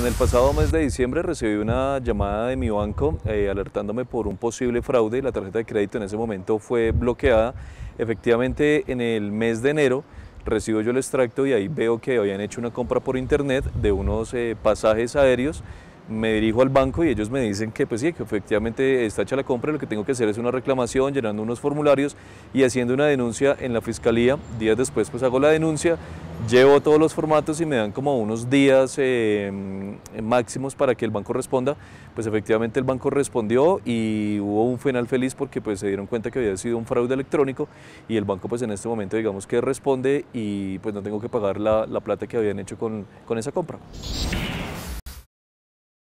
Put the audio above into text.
En el pasado mes de diciembre recibí una llamada de mi banco eh, alertándome por un posible fraude. y La tarjeta de crédito en ese momento fue bloqueada. Efectivamente, en el mes de enero recibo yo el extracto y ahí veo que habían hecho una compra por internet de unos eh, pasajes aéreos. Me dirijo al banco y ellos me dicen que pues sí, que efectivamente está hecha la compra, y lo que tengo que hacer es una reclamación, llenando unos formularios y haciendo una denuncia en la fiscalía. Días después pues hago la denuncia, Llevo todos los formatos y me dan como unos días eh, mm, máximos para que el banco responda. Pues efectivamente el banco respondió y hubo un final feliz porque pues se dieron cuenta que había sido un fraude electrónico y el banco pues en este momento digamos que responde y pues no tengo que pagar la, plata que habían hecho con, con esa compra.